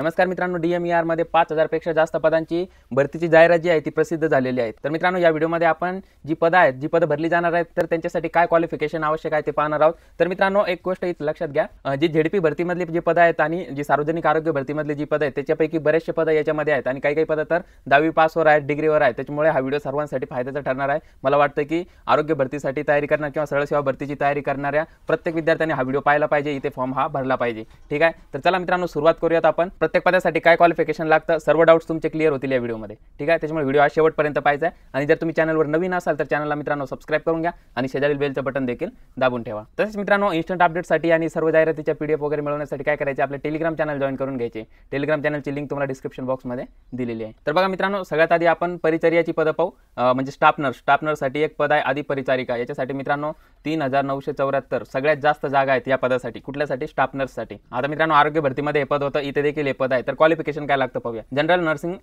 नमस्कार मित्रांनो D M E e आरमध्ये पाच हजारपेक्षा जास्त पदांची भरतीची जाहिरात जी आहे ती प्रसिद्ध झालेली आहे तर मित्रांनो या व्हिडिओमध्ये आपण जी पदं आहेत जी पदं भरली जाणार आहेत तर त्यांच्यासाठी काय क्वालिफिकेशन आवश्यक आहे ते पाहणार आहोत तर मित्रांनो एक गोष्ट लक्षात घ्या जी झेडपी भरतीमधली जी पदं आहेत आणि जी सार्वजनिक आरोग्य भरतीमधली जी पदं आहेत त्याच्यापैकी बरेचसे पदं याच्यामध्ये आहेत आणि काही काही पदं तर दहावी पासवर आहेत डिग्रीवर आहेत त्याच्यामुळे हा व्हिडिओ सर्वांसाठी फायद्याचा ठरणार आहे मला वाटतं की आरोग्य भरतीसाठी तयारी करणार किंवा सरळ सेवा भरतीची तयारी करणाऱ्या प्रत्येक विद्यार्थ्यांनी हा व्हिडिओ पाहायला पाहिजे इथे फॉर्म हा भरला पाहिजे ठीक आहे तर चला मित्रांनो सुरुवात करूयात आपण प्रत्येक पदासाठी काय क्वालिफिकेशन लागतं सर्व डाऊट्स तुमचे क्लिअर होतील या व्हिडिओमध्ये ठीक आहे त्याच्यामुळे व्हिडिओ हा शेवटपर्यंत पाहिजे आहे आणि जर तुम्ही चॅनलवर नवीन असाल तर चॅनलला मित्रांनो सबस्क्राईब करून घ्या आणि शेजारील बेलचं बटन देखील दाबून ठेवा तसेच मित्रांनो इन्स्टंट अपडेटसाठी आणि सर्व जाहिरातीच्या पीडीएफ वगैरे मिळवण्यासाठी काय करायचे आपले टेलिग्राम चॅनल जॉईन करून घ्यायचे टेलिग्राम चॅनलची लिंक तुम्हाला डिस्क्रिप्शन बॉक्समध्ये दिलेली आहे तर बघा मित्रांनो सगळ्यात आधी आपण परिचर्याची पदं पाहू म्हणजे स्टाफ नर्स स्टाफ एक पद आहे आधी परिचारिका याच्यासाठी मित्रांनो तीन हजार नऊशे चौऱ्याहत्तर सगळ्यात जास्त जागा आहेत या पदासाठी कुठल्यासाठी स्टाफ आता मित्रांनो आरोग्य भरतीमध्ये हे पद होतं इथे देखील हे पद आहे तर क्वालिफिकेशन काय लागतं पाहूया जनरल नर्सिंग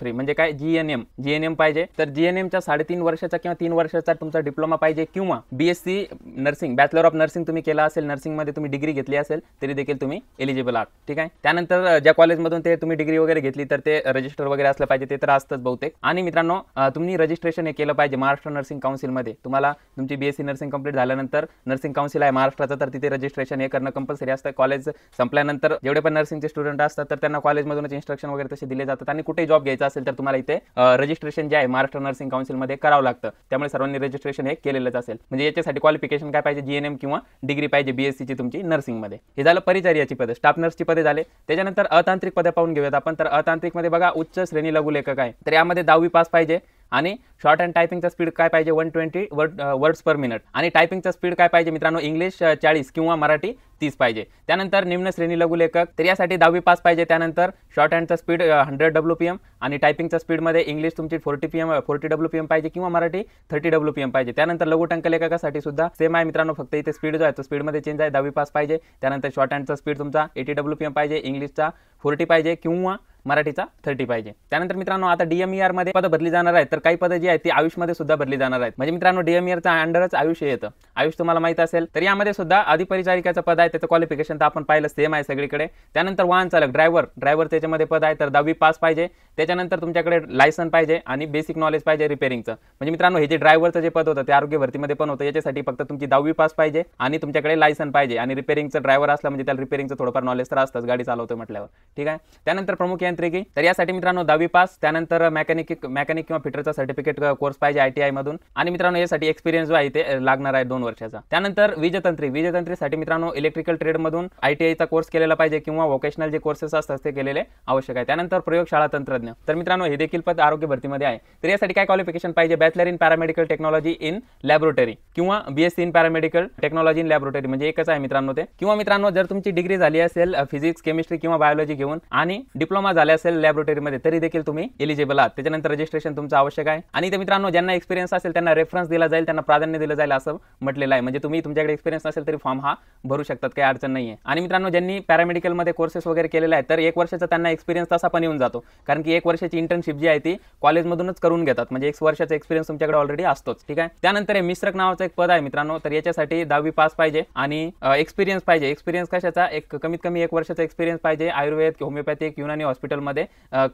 फ्री म्हणजे काय जीएनएम जीएनएम पाहिजे तर जीएनएमच्या तीन वर्षाचा किंवा तीन वर्षाचा तुमचा डिप्लोमा पाहिजे किंवा BSc nursing bachelor of nursing तुम्ही केला असेल नर्सिंगमध्ये तुम्ही डिग्री घेतली असेल तरी देखील तुम्ही एलिजिबल आहात ठीक आहे त्यानंतर ज्या कॉलेजमधून ते तुम्ही डिग्री वगैरे घेतली तर ते रजिस्टर वगैरे असलं पाहिजे ते तर असतंच बहुतेक आणि मित्रांनो तुम्ही रजिस्ट्रेशन हे केलं पाहिजे महाराष्ट्र नर्सिंग काउन्सिलमध्ये तुम्हाला तुमची बीएससी नर्सिंग कंप्लीट झाल्यानंतर नर्सिंग काउन्सिल आहे महाराष्ट्राचं तर तिथे रजिस्ट्रेशन हे करणं कंपल्सरी असतं कॉलेज संपल्यानंतर जेवढे पण नर्सिंगचे स्टुडंट असतात तर त्यांना कॉलेजमधूनच इन्स्ट्रक्शन वगैरे तसे दिले जातात आणि कुठे जॉब घ्यायचा असेल तर तुम्हाला इथे रजिस्ट्रेशन जे आहे महाराष्ट्र नर्सिंग काउन्सिलमध्ये करावं लागतं त्यामुळे सर्वांनी रजिस्ट्रेशन हे केलेलंच असेल म्हणजे याच्यासाठी क्वालिफिकेशन काय पाहिजे जीएनएम किंवा डिग्री पाहिजे ची तुमची नर्सिंगमध्ये हे झालं परिचर्याची पदे स्टाफ नर्सची पदे झाले त्याच्यानंतर अतांत्रिक पदे पाहून घेऊयात आपण तर अतांत्रिकमध्ये बघा उच्च श्रेणी लघु लेखक आहे तर यामध्ये दहावी पास पाहिजे आणि शॉर्ट अँड टायपिंगचा स्पीड काय पाहिजे one twenty word words per minute आणि टायपिंगचा स्पीड काय पाहिजे मित्रांनो इंग्लिश uh, चाळीस किंवा मराठी तीस पाहिजे त्यानंतर निम्न श्रेणी लघु लेखक तर यासाठी दहावी पास पाहिजे त्यानंतर शॉर्ट हँडचा speed hundred W P M आणि टायपिंगच्या स्पीडमध्ये इंग्लिश तुमची forty P M forty W P M पाहिजे किंवा Marathi thirty W P M पाहिजे त्यानंतर लघु लेखकासाठी सुद्धा सेम आहे मित्रांनो फक्त इथे स्पीड जो आहे तो स्पीडमध्ये चेंज आहे दहावी पास पाहिजे त्यानंतर शॉर्ट हँडचा स्पीड तुमचा एटी डब्ल्यू पी एम पाहिजे इंग्लिशचा फोर्टी पाहिजे किंवा मराठीचा थर्टी पाहिजे त्यानंतर मित्रांनो आता डीएमईआर e मध्ये पद भरली जाणार आहेत तर काही पद जी आहेत ती मध्ये सुद्धा भरली जाणार आहेत म्हणजे मित्रांनो डीएमईआरचा e अंडरच आयुष्य येतं आयुष तुम्हाला माहित असेल तर यामध्ये सुद्धा अधिपरिचारिकाचं पद आहे त्याचं क्वालिफिकेशन तर आपण पाहिलं सेम आहे सगळीकडे त्यानंतर वाहन चालक ड्रायव्हर ड्रायव्हर त्याच्यामध्ये पद आहे तर दहावी पास पाहिजे त्याच्यानंतर तुमच्याकडे लायसन पाहिजे आणि बेसिक नॉलेज पाहिजे रिपेअरिंगचं म्हणजे मित्रांनो हे जे ड्रायव्हरचं जे पद होतं ते आरोग्य भरतीमध्ये पण होतं याच्यासाठी फक्त तुमची दहावी पास पाहिजे आणि तुमच्याकडे लायसन पाहिजे आणि रिपेअरिंगचं ड्रायव्हर असला म्हणजे त्याला रिपेअरिंगचं थोडंफार नॉलेज तर असतंच गाडी चालवतो म्हटल्यावर ठीक आहे त्यानंतर प्रमुख अभियांत्रिकी तर यासाठी मित्रांनो दहावी पास त्यानंतर मेकॅनिक मेकॅनिक किंवा फिटरचा सर्टिफिकेट कोर्स पाहिजे आयटीआय मधून आणि मित्रांनो यासाठी एक्सपिरियन्स जो आहे ते लागणार आहे दोन वर्षाचा त्यानंतर विजतंत्री वीजतंत्रीसाठी मित्रांनो इलेक्ट्रिकल ट्रेडमधून आयटीआयचा कोर्स केलेला पाहिजे किंवा व्होकेशनल जे कोर्सेस असतात ते केलेले आवश्यक आहे त्यानंतर प्रयोगशाळा तंत्रज्ञ तर मित्रांनो हे देखील पद आरोग्य भरतीमध्ये आहे तर यासाठी काय क्वालिफिकेशन पाहिजे bachelor in paramedical technology in laboratory किंवा BSc in paramedical technology in laboratory म्हणजे एकच आहे मित्रांनो ते किंवा मित्रांनो जर तुमची डिग्री झाली असेल फिजिक्स केमिस्ट्री किंवा बायोलॉजी घेऊन आणि डिप्लोमा झाला आले असेल लॅबोरेटरीमध्ये तरी देखील तुम्ही एलिजिबल आहात त्याच्यानंतर रजिस्ट्रेशन तुमचं आवश्यक आहे आणि ते मित्रांनो ज्यांना एक्सपिरियन्स असेल त्यांना रेफरन्स दिला जाईल त्यांना प्राधान्य दिलं जाईल असं म्हटलेलं आहे म्हणजे तुम्ही तुमच्याकडे एक्सपिरियन्स असेल तरी फॉर्म हा भरू शकतात काही अडचण नाही आहे आणि मित्रांनो ज्यांनी पॅरामेडिकलमध्ये कोर्सेस वगैरे केलेले आहेत तर एक वर्षाचा त्यांना एक्सपिरियन्स तसा पण येऊन जातो कारण की एक वर्षाची इंटर्नशिप जी आहे ती कॉलेजमधूनच करून घेतात म्हणजे एक वर्षाचा एक्सपिरियन्स तुमच्याकडे ऑलरेडी असतोच ठीक आहे त्यानंतर मिश्रक नावाचं एक पद आहे मित्रांनो तर याच्यासाठी दहावी पास पाहिजे आणि एक्सपिरियन्स पाहिजे एक्सपिरियन्स कशाचा एक कमीत कमी एक वर्षाचा एक्सपिरियन्स पाहिजे आयुर्वेद होमिओपॅथिक युनानी हॉस्पिटल हॉस्पिटलमध्ये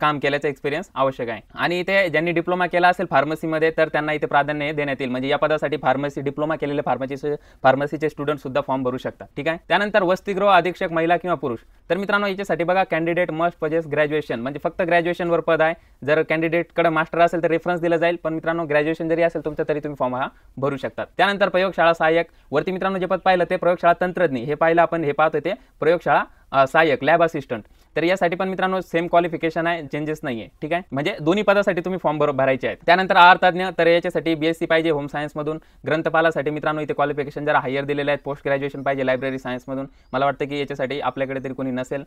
काम केल्याचा एक्सपिरियन्स आवश्यक आहे आणि इथे ज्यांनी डिप्लोमा केला असेल फार्मसीमध्ये तर त्यांना इथे प्राधान्य देण्यात येईल म्हणजे या पदासाठी फार्मसी डिप्लोमा केलेले फार्मसी फार्मसीचे स्टुडंट सुद्धा फॉर्म भरू शकतात ठीक आहे त्यानंतर वसतिगृह अधीक्षक महिला किंवा पुरुष तर मित्रांनो याच्यासाठी बघा कॅन्डिडेट मस्ट पजेस ग्रॅज्युएशन म्हणजे फक्त ग्रॅज्युएशनवर पद आहे जर कॅन्डिडेटकडे मास्टर असेल तर रेफरन्स दिला जाईल पण मित्रांनो ग्रॅज्युएशन जरी असेल तुमचं तरी तुम्ही फॉर्म हा भरू शकतात त्यानंतर प्रयोगशाळा सहाय्यक वरती मित्रांनो जे पद पाहिलं ते प्रयोगशाळा तंत्रज्ञ हे पाहिलं आपण हे पाहत होते प्रयोगशाळा सहाय्यक लॅब असिस्टंट तर यासाठी पण मित्रांनो सेम क्वालिफिकेशन आहे चेंजेस नाही आहे ठीक आहे म्हणजे दोन्ही पदासाठी तुम्ही फॉर्म बरोबर भरायचे आहेत त्यानंतर आर तज्ञ तर याच्यासाठी बी एस सी पाहिजे होम सायन्समधून ग्रंथपालासाठी मित्रांनो इथे क्वालिफिकेशन जरा हायर दिलेले आहेत पोस्ट ग्रॅज्युएशन पाहिजे लायब्ररी सायन्समधून मला वाटतं की याच्यासाठी आपल्याकडे तरी कोणी नसेल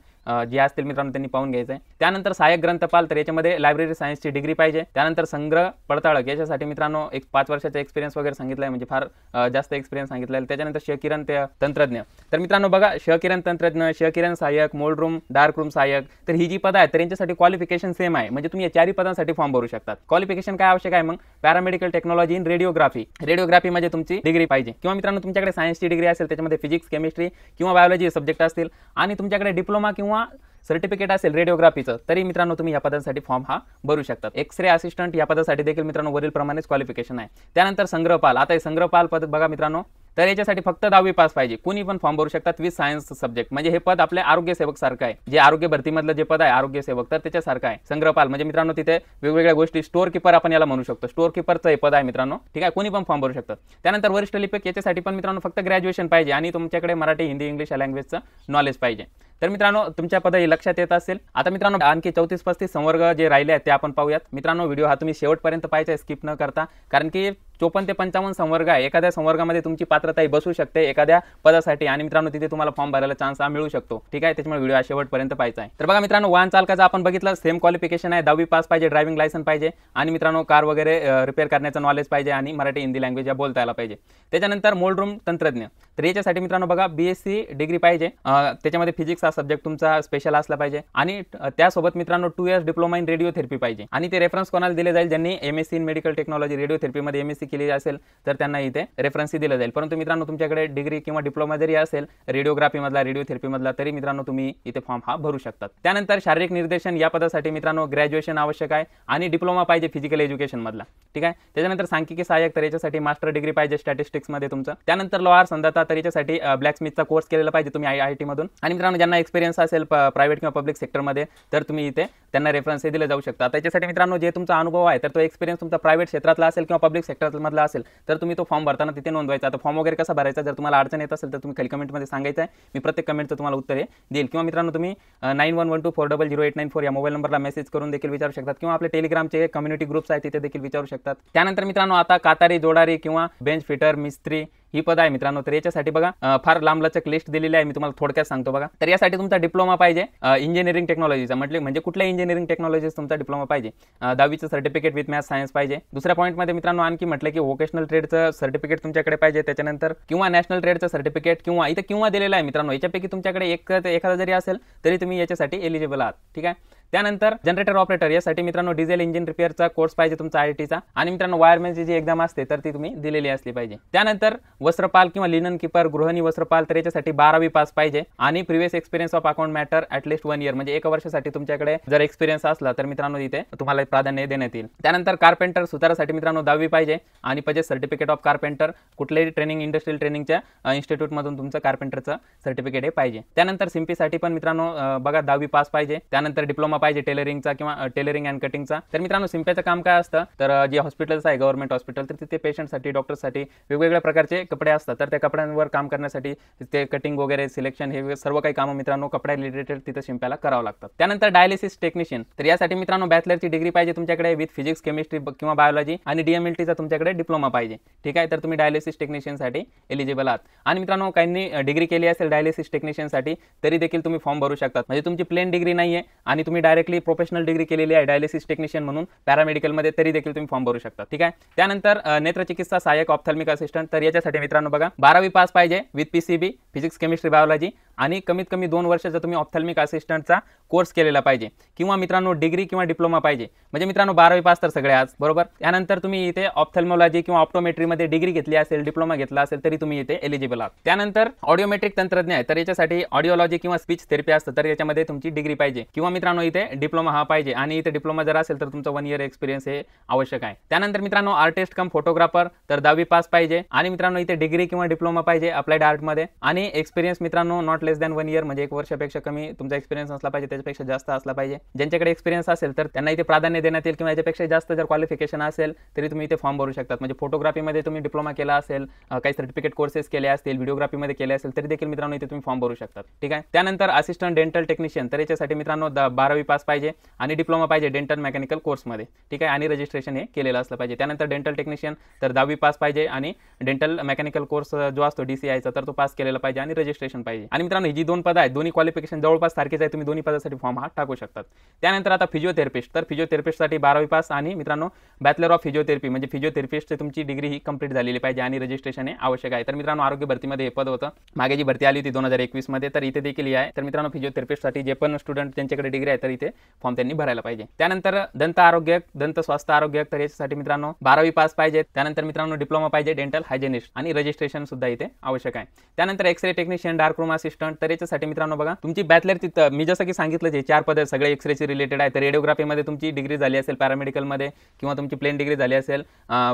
जे असतील मित्रांनो त्यांनी पाहून घ्यायचं आहे त्यानंतर सहाय्यक ग्रंथपाल तर याच्यामध्ये लायब्ररी सायन्सची डिग्री पाहिजे त्यानंतर संग्रह पडताळक याच्यासाठी मित्रांनो एक पाच वर्षाचा एक्सपिरियन्स वगैरे सांगितलं आहे म्हणजे फार जास्त एक्सपिरियन्स सांगितलेला त्याच्यानंतर शकिरण तंत्रज्ञ तर मित्रांनो बघा किरण तंत्रज्ञ शकिरण सहाय्यक मोल्ड रूम डार्क रूम सहाय्यक तर ही जी पदं आहेत तर यांच्यासाठी क्वालिफिकेशन सेम आहे म्हणजे तुम्ही या चारही पदांसाठी फॉर्म भरू शकता क्वालिफिकेशन काय आवश्यक आहे मग paramedical technology in radiography radiography म्हणजे तुमची डिग्री पाहिजे किंवा मित्रांनो तुमच्याकडे सायन्सची डिग्री असेल त्याच्यामध्ये फिजिक्स केमिस्ट्री किंवा बायोलॉजी सब्जेक्ट असतील आणि तुमच्याकडे डिप्लोमा किंवा सर्टिफिकेट असेल रेडिओग्राफीचं तरी मित्रांनो तुम्ही या पदांसाठी फॉर्म हा भरू शकता एक्स रे असिस्टंट या पदासाठी देखील मित्रांनो वरील प्रमाणेच क्वालिफिकेशन आहे त्यानंतर संग्रहपाल आता हे संग्रहपाल पद बघा मित्रांनो तर याच्यासाठी फक्त दहावी पास पाहिजे कुणी पण फॉर्म भरू शकतात विथ सायन्स सब्जेक्ट म्हणजे हे पद आपल्या सेवक सारखं आहे जे आरोग्य भरतीमधलं जे पद आहे आरोग्य सेवक तर त्याच्यासारखं आहे संग्रहपाल म्हणजे मित्रांनो तिथे वेगवेगळ्या गोष्टी स्टोर किपर आपण याला म्हणू शकतो स्टोर किपरचं हे पद आहे मित्रांनो ठीक आहे कुणी पण फॉर्म भरू शकतात त्यानंतर वरिष्ठ लिपिक याच्यासाठी पण मित्रांनो फक्त ग्रॅज्युएशन पाहिजे आणि तुमच्याकडे मराठी हिंदी इंग्लिश या लँग्वेजचं नॉलेज पाहिजे तर मित्रांनो तुमच्या पद हे लक्षात येत असेल आता मित्रांनो आणखी चौतीस पस्तीस संवर्ग जे राहिले आहेत ते आपण पाहूयात मित्रांनो व्हिडिओ हा तुम्ही शेवटपर्यंत पाहायचा स्किप न करता कारण की चोपन्न ते पंचावन्न संवर्ग आहे एखाद्या संवर्गामध्ये तुमची पात्रता ही बसू शकते एखाद्या पदासाठी आणि मित्रांनो तिथे तुम्हाला फॉर्म भरायला चान्स हा मिळू शकतो ठीक आहे त्याच्यामुळे व्हिडिओ शेवटपर्यंत पाहिजे आहे तर बघा मित्रांनो वाहन चालकाचा आपण बघितलं सेम क्वालिफिकेशन आहे दहावी पास पाहिजे ड्रायव्हिंग लायसन्स पाहिजे आणि मित्रांनो कार वगैरे रिपेअर करण्याचं नॉलेज पाहिजे आणि मराठी हिंदी लँग्वेज या बोलता पाहिजे त्याच्यानंतर मोल्ड रूम तंत्रज्ञ तर याच्यासाठी मित्रांनो बघा बीएससी डिग्री पाहिजे त्याच्यामध्ये फिजिक्स हा सब्जेक्ट तुमचा स्पेशल असला पाहिजे आणि त्यासोबत मित्रांनो two years diploma in radio therapy पाहिजे आणि ते रेफरन्स कोणाला दिले जाईल ज्यांनी MSc in medical technology radio थेरपीमध्ये एम सी जास्ती केली असेल तर त्यांना इथे रेफरन्सी दिलं जाईल परंतु मित्रांनो तुमच्याकडे डिग्री किंवा डिप्लोमा जरी असेल रेडिओग्राफीमधला रेडिओथेरपीमधला तरी मित्रांनो तुम्ही इथे फॉर्म हा भरू शकतात त्यानंतर शारीरिक निर्देशन या पदासाठी मित्रांनो ग्रॅज्युएशन आवश्यक आहे आणि डिप्लोमा पाहिजे फिजिकल एज्युकेशनमधला ठीक आहे त्याच्यानंतर सांख्यिकी सहाय्यक तर याच्यासाठी मास्टर डिग्री पाहिजे स्टॅटिस्टिक्समध्ये तुमचं त्यानंतर लॉआर संदाता तर याच्यासाठी ब्लॅकस्मिथचा कोर्स केलेला पाहिजे तुम्ही आय आय टीमधून आणि मित्रांनो ज्यांना एक्सपिरियन्स असेल प्रायव्हेट किंवा पब्लिक सेक्टरमध्ये तर तुम्ही इथे त्यांना रेफरन्स दिले जाऊ शकता त्याच्यासाठी मित्रांनो जे तुमचा अनुभव आहे तर तो एक्सपिरियन्स तुमचा प्रायव्हेट क्षेत्रातला असेल किंवा पब्लिक सेक्टर हॉस्पिटलमधला असेल तर तुम्ही तो फॉर्म भरताना तिथे नोंदवायचा आता फॉर्म वगैरह कसा भरायचा जर तुम्हारा अडचण येत असेल तर खाली कमेंट सांगायचं आहे मी प्रत्येक कमेंटचं तुम्हारा उत्तर देईल किंवा मित्रांनो तुम्ही nine one one two four double zero eight nine four या मोबाईल नंबरला मेसेज करून देखील विचारू शकतात किंवा आपले टेलिग्रामचे कम्युनिटी ग्रुप्स है तिथे देखील विचारू शकतात त्यानंतर आता कातारी जोडारी कि बेंच फिटर मिस्त्री ही पद आहे मित्रांनो तर याच्यासाठी बघा फार लांबलचक लिस्ट दिलेली आहे मी तुम्हाला थोडक्यात सांगतो बघा तर यासाठी तुमचा डिप्लोमा पाहिजे इंजिनिअरिंग टेक्नॉलॉजीचा म्हटले म्हणजे कुठल्या इंजिनिअरिंग टेक्नॉलॉजीचा तुमचा डिप्लोमा पाहिजे दहावीचं सर्टिफिकेट विथ मॅथ सायन्स पाहिजे दुसऱ्या पॉईंटमध्ये मित्रांनो आणखी म्हटलं की व्होकेशनल ट्रेडचं सर्टिफिकेट तुमच्याकडे पाहिजे त्याच्यानंतर किंवा नॅशनल ट्रेडचं सर्टिफिकेट किंवा इथं किंवा दिलेलं आहे मित्रांनो याच्यापैकी तुमच्याकडे एक एखादा जरी असेल तरी तुम्ही याच्यासाठी एलिजिबल आहात ठीक आहे त्यानंतर जनरेटर ऑपरेटर यासाठी मित्रांनो डिझेल इंजिन रिपेअरचा कोर्स पाहिजे तुमचा आय टीचा आणि मित्रांनो वायरमॅनची जी एक्झाम असते तर ती तुम्ही दिलेली असली पाहिजे त्यानंतर वस्त्रपाल किंवा लिनन किपर गृहणी वस्त्रपाल तर याच्यासाठी बारावी पास पाहिजे आणि previous experience of account matter at least one year म्हणजे एक वर्षासाठी तुमच्याकडे जर एक्सपिरियन्स असला तर मित्रांनो इथे तुम्हाला प्राधान्य देण्यात येईल त्यानंतर कार्पेंटर सुतारासाठी मित्रांनो दहावी पाहिजे आणि पाहिजे सर्टिफिकेट ऑफ कार्पेंटर कुठल्याही ट्रेनिंग इंडस्ट्रियल ट्रेनिंगच्या इन्स्टिट्यूटमधून तुमचं कार्पेंटरचं सर्टिफिकेट हे पाहिजे त्यानंतर सिम्पीसाठी पण मित्रांनो बघा दहावी पास पाहिजे त्यानंतर डिप्लोमा पाहिजे टेलरिंगचा किंवा टेलरिंग अँड कटिंगचा तर मित्रांनो सिंप्याचं काम काय असतं तर जे हॉस्पिटल्स आहे गव्हर्मेंट हॉस्पिटल तर तिथे पेशंटसाठी डॉक्टरसाठी वेगवेगळ्या प्रकारचे कपडे असतात तर त्या कपड्यांवर काम करण्यासाठी ते कटिंग वगैरे सिलेक्शन हे सर्व काही कामं मित्रांनो कपड्या रिलेटेड तिथे शिंप्याला करावं लागतात त्यानंतर डायलिसिस टेक्निशियन तर यासाठी मित्रांनो बॅचलरची डिग्री पाहिजे तुमच्याकडे विथ फिजिक्स केमिस्ट्री किंवा बायोलॉजी आणि डीएमएलटीचा तुमच्याकडे डिप्लोमा पाहिजे ठीक आहे तर तुम्ही डायलिसिस टेक्निशियनसाठी एलिजिबल आहात आणि मित्रांनो काहींनी डिग्री केली असेल डायलिसिस टेक्निशियनसाठी तरी देखील तुम्ही फॉर्म भरू शकतात म्हणजे तुमची प्लेन डिग्री नाही आहे आणि तुम्ही डायरेक्टली प्रोफेशनल डिग्री केलेली आहे डायलिसिस टेक्निशियन म्हणून पॅरामेडिकलमध्ये तरी देखील तुम्ही फॉर्म भरू शकता ठीक आहे त्यानंतर नेत्रचिकित्सा सहाय्यक ऑप्थल्मिक असिस्टंट तर याच्यासाठी मित्रांनो बघा बारावी पास पाहिजे with PCB physics chemistry biology आणि कमीत कमी दोन वर्षाचा तुम्ही ऑप्थल्मिक असिस्टंटचा कोर्स केलेला पाहिजे किंवा मित्रांनो डिग्री किंवा डिप्लोमा पाहिजे म्हणजे मित्रांनो बारावी पास तर सगळे आज बरोबर त्यानंतर तुम्ही इथे ऑप्थल्मोलॉजी किंवा ऑप्टोमेट्रीमध्ये डिग्री घेतली असेल डिप्लोमा घेतला असेल तरी तुम्ही इथे एलिजिबल आहात त्यानंतर ऑडिओमेट्रिक तंत्रज्ञ आहे तर याच्यासाठी ऑडिओलॉजी किंवा स्पीच थेरपी असतं तर याच्यामध्ये तुमची डिग्री पाहिजे किंवा मित्रांनो इथे डिप्लोमा हा पाहिजे आणि डिप्लोमा जर अल तर तुमचं वन इयर एक्सपिरियन्स हे आवश्यक है कनर मित्रांनो आर्टिस्ट कम फोटोग्राफर तो दावी पास पाजे आणि मित्रांनो इथे डिग्री कि डिप्लोमा पाहिजे अप्लाइड आर्टमध्ये आणि एक्सपिरियन्स मित्रांनो not less than one year म्हणजे एक वर्षापेक्षा कमी तुमचा एक्सपिरियन्स असला पाहिजे त्याच्यापेक्षा जास्त असला पाहिजे ज्यांच्याकडे एक्सपिरियन्स असेल तर त्यांना प्राधान्य देण्यात येईल किंवा जास्त जर क्वालिफिकेशन असेल तरी तुम्हें इथे फॉर्म भरू शकतात फोटोग्राफी में तुम्ही डिप्लोमा के असेल अं, काही सर्टिफिकेट कोर्सेस केले असतील व्हिडिओग्राफीमध्ये केले असेल तरी देखील मित्रांनो इथे फॉर्म भरू शकतात ठीक आहे त्यानंतर असिस्टंट डेंटल टेक्निशियन तो ये मित्रों बारह पास पाहिजे आणि डिप्लोमा पाहिजे डेंटल मेकॅनिकल कोर्समध्ये ठीक आहे आणि रजिस्ट्रेशन हे केलेलं असलं पाहिजे त्यानंतर डेंटल टेक्निशियन तर दहावी पास पाहिजे आणि डेंटल मेकॅनिकल कोर्स जो असतो डी सी आयचा तर तो पास केलेला पाहिजे आणि रजिस्ट्रेशन पाहिजे आणि मित्रांनो ही जी दोन पद आहेत दोन्ही क्वालिफिकेशन जवळपास सारखेच आहे तुम्ही दोन्ही पदासाठी फॉर्म हा टाकू शकतात त्यानंतर आता फिजिओथेरपिस्ट तर फिजिओथेरपिस्टसाठी बारावी पास आणि मित्रांनो बॅचलर ऑफ फिजिओथेरपी म्हणजे फिजिओथेरपिस्टची तुमची डिग्री ही कंप्लीट झालेली पाहिजे आणि रजिस्ट्रेशन हे आवश्यक आहे तर मित्रांनो आरोग्य भरतीमध्ये हे पद होतं मागे जी भरती आली होती दोन हजार एकवीसमध्ये तर इथे देखील आहे तर मित्रांनो फिजिओथेरपिस्टसाठी जे पण स्टुडंट त्यांच्याकडे डिग्री आहे तर इथे फॉर्म त्यांनी भरायला पाहिजे त्यानंतर दंत आरोग्य दंत स्वास्थ्य आरोग्य तर याच्यासाठी मित्रांनो बारावी पास पाहिजे त्यानंतर मित्रांनो डिप्लोमा पाहिजे डेंटल हायजेनिस्ट आणि रजिस्ट्रेशन सुद्धा इथे आवश्यक आहे त्यानंतर x ray technician dark room assistant तर याच्यासाठी मित्रांनो बघा तुमची बॅचलर तिथं मी जसं की सांगितलं जे चार पद सगळे एक्सरेचे रिलेटेड आहे तर रेडिओग्राफीमध्ये तुमची डिग्री झाली असेल पॅरामेडिकलमध्ये किंवा तुमची प्लेन डिग्री झाली असेल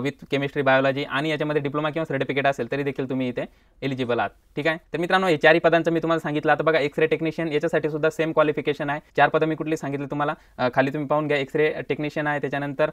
विथ केमिस्ट्री बायोलॉजी आणि याच्यामध्ये डिप्लोमा किंवा सर्टिफिकेट असेल तरी देखील तुम्ही इथे एलिजिबल आहात ठीक आहे तर मित्रांनो हे चारही पदांचं मी तुम्हाला सांगितलं आता बघा एक्सरे टेक्निशियन याच्यासाठी सुद्धा सेम क्वालिफिकेशन आहे चार पद मी कुठली डेफिनेटली सांगितलं तुम्हाला खाली तुम्ही पाहून घ्या एक्सरे टेक्निशियन आहे त्याच्यानंतर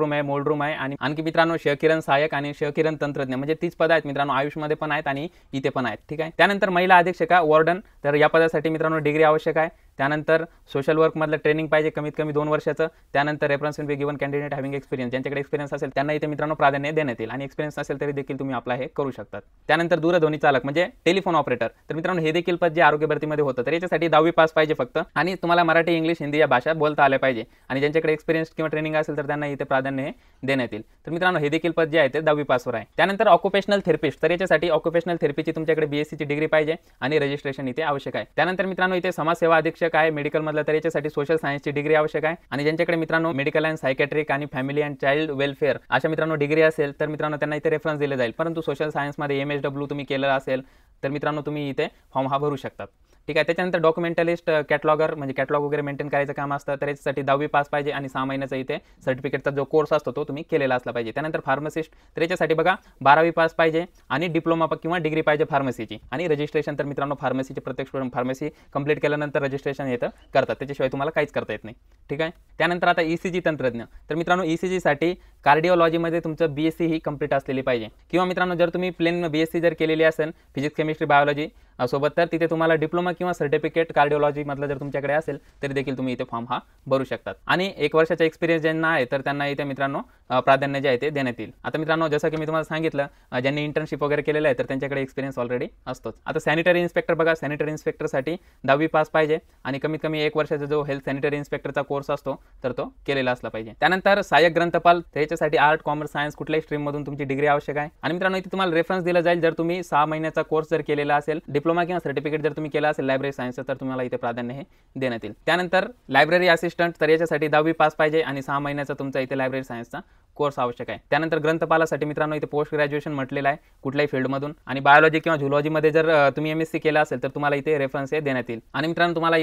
रूम आहे मोल्ड रूम आहे आणि आणखी मित्रांनो किरण सहायक आणि किरण तंत्रज्ञ म्हणजे तीच पद आहेत मित्रांनो आयुषमध्ये पण आहेत आणि इथे पण आहेत ठीक आहे त्यानंतर महिला आहे वॉर्डन तर या पदासाठी मित्रांनो डिग्री आवश्यक आहे त्यानंतर सोशल वर्कमधलं ट्रेनिंग पाहिजे कमीत कमी दोन वर्षाचं त्यानंतर reference will be given candidate having experience ज्यांच्याकडे एक्सपिरियन्स असेल त्यांना इथे मित्रांनो प्राधान्य देण्यात येईल आणि एक्सपिरियन्स नसेल तरी देखील तुम्ही आपला हे करू शकतात त्यानंतर दूरध्वनी चालक म्हणजे टेलिफोन ऑपरेटर तर मित्रांनो हे देखील पद जे आरोग्य भरतीमध्ये होतं तर याच्यासाठी दहावी पास पाहिजे फक्त आणि तुम्हाला मराठी इंग्लिश हिंदी या भाषा बोलता आल्या पाहिजे आणि ज्यांच्याकडे एक्सपिरियन्स किंवा ट्रेनिंग असेल तर त्यांना इथे प्राधान्य देण्यात येईल तर मित्रांनो हे देखील पद जे आहे ते दहावी पासवर आहे त्यानंतर ऑक्युपेशनल थेरपिस्ट तर याच्यासाठी ऑक्युपेशनल थेरपीची तुमच्याकडे बीएससीची डिग्री पाहिजे आणि रजिस्ट्रेशन इथे आवश्यक आहे त्यानंतर मित्रांनो इथे समाजसेवा अधीक्षक आवश्यक आहे मेडिकल मधल्या तर याच्यासाठी सोशल सायन्सची डिग्री आवश्यक आहे आणि ज्यांच्याकडे मित्रांनो मेडिकल अँड सायकॅट्रिक आणि फॅमिली अँड चाइल्ड वेलफेअर अशा मित्रांनो डिग्री असेल तर मित्रांनो त्यांना इथे रेफरन्स दिले जाईल परंतु सोशल सायन्समध्ये एम एस डब्ल्यू तुम्ही केलं असेल तर मित्रांनो तुम्ही इथे फॉर्म हा भरू शकतात ठीक आहे त्याच्यानंतर डॉक्युमेंटलिस्ट कॅटलॉगर म्हणजे कॅटलॉग वगैरे मेंटेन करायचं काम असतं तर याच्यासाठी दहावी पास पाहिजे आणि सहा महिन्याचा इथे सर्टिफिकेटचा जो कोर्स असतो तो तुम्ही केलेला असला पाहिजे त्यानंतर फार्मसिस्ट तर याच्यासाठी बघा बारावी पास पाहिजे आणि डिप्लोमा किंवा डिग्री पाहिजे फार्मसीची आणि रजिस्ट्रेशन तर मित्रांनो फार्मसीची प्रत्यक्ष फार्मसी कंप्लीट केल्यानंतर रजिस्ट्रेशन येतं करतात त्याच्याशिवाय तुम्हाला काहीच करता येत नाही ठीक आहे त्यानंतर आता ईसीजी e तंत्रज्ञ तर मित्रांनो ईसीजीसाठी e कार्डिओलॉजीमध्ये तुमचं बी एस ही कंप्लीट असलेली पाहिजे किंवा मित्रांनो जर तुम्ही प्लेन बी एस सी जर केलेली असेल फिजिक्स केमिस्ट्री बायोलॉजी सोबत तर तिथे तुम्हाला डिप्लोमा किंवा सर्टिफिकेट कार्डिओलॉजीमधला जर तुमच्याकडे असेल तरी देखील तुम्ही इथे फॉर्म हा भरू शकतात आणि एक वर्षाचा एक्सपिरियन्स ज्यांना आहे तर त्यांना इथे मित्रांनो प्राधान्य जे आहे ते देण्यात येईल आता मित्रांनो जसं की मी तुम्हाला सांगितलं ज्यांनी इंटर्नशिप वगैरे केलेलं आहे तर त्यांच्याकडे एक्सपिरियन्स ऑलरेडी असतोच आता सॅनिटरी इन्स्पेक्टर बघा सॅनिटरी इन्स्पेक्टरसाठी दहावी पास पाहिजे आणि कमीत कमी एक वर्षाचा जो हेल्थ सॅनिटरी इन्स्पेक्टरचा कोर्स असतो तर तो केलेला असला पाहिजे त्यानंतर सहाय्यक ग्रंथपाल त्याच्यासाठी आर्ट कॉमर्स सायन्स कुठल्याही स्ट्रीममधून तुमची डिग्री आवश्यक आहे आणि मित्रांनो इथे तुम्हाला रेफरन्स दिला जाईल जर तुम्ही सहा महिन्याचा कोर्स जर केलेला असेल डिप्लो डिप्लोमा किंवा सर्टिफिकेट जर तुम्ही केला असेल लायब्ररी सायन्सचं तर तुम्हाला इथे प्राधान्य हे देण्यात येईल त्यानंतर लायब्ररी असिस्टंट तर याच्यासाठी दहावी पास पाहिजे आणि सहा महिन्याचा तुमचा इथे लायब्ररी सायन्सचा कोर्स आवश्यक है त्यानंतर ग्रंथपालासाठी मित्रांनो इतने पोस्ट ग्रॅज्युएशन म्हटलेलं आहे कुठल्याही फील्डमधून आणि बायोलॉजी कि जुलॉजी में जर अं, तुम्हें एम एस सी के असेल तर तुम्हाला इथे रेफरन्स हे देण्यात येईल आणि मित्रांनो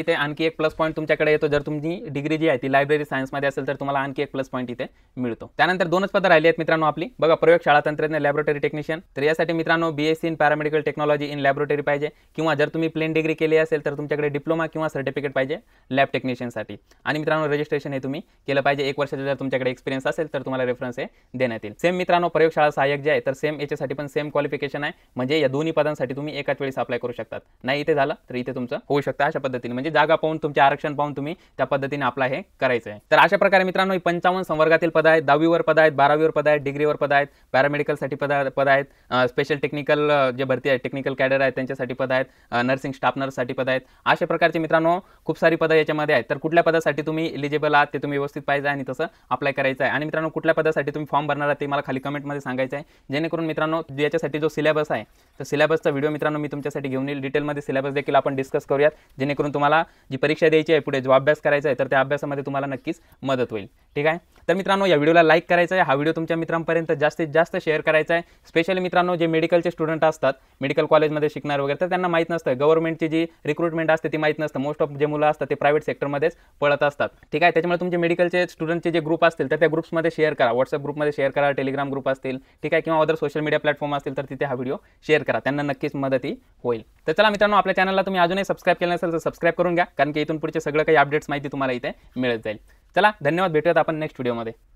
एक प्लस पॉईंट तुमच्याकडे येतो जर तुमची डिग्री जी है ती लायब्ररी सायन्समध्ये असेल तर तुम्हाला एक प्लस पॉइंट इतने मिलते त्यानंतर पद रही है मित्रों अपनी आपली बघा प्रयोगशाळा तंत्रज्ञ लॅबोरेटरी टेक्निशियन तर यासाठी मित्रांनो BSc in paramedical technology in laboratory पाहिजे कि जर तुम्हें प्लेन डिग्री केली असेल तर तुमच्याकडे डिप्लोमा कि सर्टिफिकेट पाहिजे लैब टेक्निशियन आणि मित्रांनो रजिस्ट्रेशन हे तुम्ही केलं पाहिजे एक वर्षा जर तुमच्याकडे एक्सपिरियन्स तुम्हारा रेफर देण्यात येईल सेम मित्रांनो प्रयोगशाळा सहाय्यक जे आहे तर सेम याच्यासाठी पण सेम क्वालिफिकेशन आहे म्हणजे या दोन्ही पदांसाठी तुम्ही एकाच वेळेस अप्लाय करू शकतात नाही इथे झालं तर इथे तुमचं होऊ शकतं अशा पद्धतीने म्हणजे जागा पाहून तुमचे आरक्षण पाहून तुम्ही त्या पद्धतीने आपला हे करायचं आहे तर अशा प्रकारे मित्रांनो पंचावन्न संवर्गातील पद आहेत दहावीवर पद आहेत बारावीवर पद आहेत डिग्रीवर पद आहेत पॅरामेडिकलसाठी पद पद आहेत स्पेशल टेक्निकल जे भरती आहे टेक्निकल कॅडर आहेत त्यांच्यासाठी पद आहेत नर्सिंग स्टाफ नर्ससाठी पद आहेत अशा प्रकारचे मित्रांनो खूप सारी पदं याच्यामध्ये आहेत तर कुठल्या पदासाठी तुम्ही एलिजिबल आहात ते तुम्ही व्यवस्थित पाहिजे आणि तसं अप्लाय करायचं आहे आणि मित्रांनो कुठल्या साठी तुम्ही फॉर्म भरणार आहात ते मला खाली कमेंटमध्ये सांगायचं आहे जेणेकरून मित्रांनो याच्यासाठी जो सिलेबस आहे तर सिलेबसचा व्हिडिओ मित्रांनो मी तुमच्यासाठी घेऊन येईल डिटेलमध्ये सिलेबस देखील आपण डिस्कस करूयात जेणेकरून तुम्हाला जी परीक्षा द्यायची आहे पुढे जो अभ्यास करायचा आहे तर त्या अभ्यासामध्ये तुम्हाला नक्कीच मदत होईल ठीक आहे तर मित्रांनो या व्हिडिओला लाईक करायचा आहे हा व्हिडिओ तुमच्या मित्रांपर्यंत जास्तीत जास्त शेअर करायचा आहे स्पेशली मित्रांनो जे मेडिकलचे स्टुडंट असतात मेडिकल कॉलेजमध्ये शिकणार वगैरे तर त्यांना माहीत नसतं गव्हर्मेंटची जी रिक्रुटमेंट असते ती माहीत नसतं मोस्ट ऑफ जे मुलं असतात ते प्रायव्हेट सेक्टरमध्येच पळत असतात ठीक आहे त्याच्यामुळे तुमचे मेडिकलचे स्टुडंटचे जे ग्रुप असतील तर त्या ग्रुप्समध्ये शेअर करा व्हॉट्सअप ग्रुपमध्ये शेअर करा टेलिग्राम ग्रुप असतील ठीक आहे किंवा अदर सोशल मीडिया प्लॅटफॉर्म असतील तर तिथे हा व्हिडिओ शेअर करा त्यांना नक्कीच मदती होईल तर चला मित्रांनो आपल्या चॅनलला तुम्ही अजूनही सबस्क्राईब केलं नसेल तर सबस्क्राईब करून घ्या कारण की इथून पुढचे सगळं काही अपडेट्स माहिती तुम्हाला इथे मिळत जाईल चला धन्यवाद भेटूयात आपण नेक्स्ट व्हिडिओमध्ये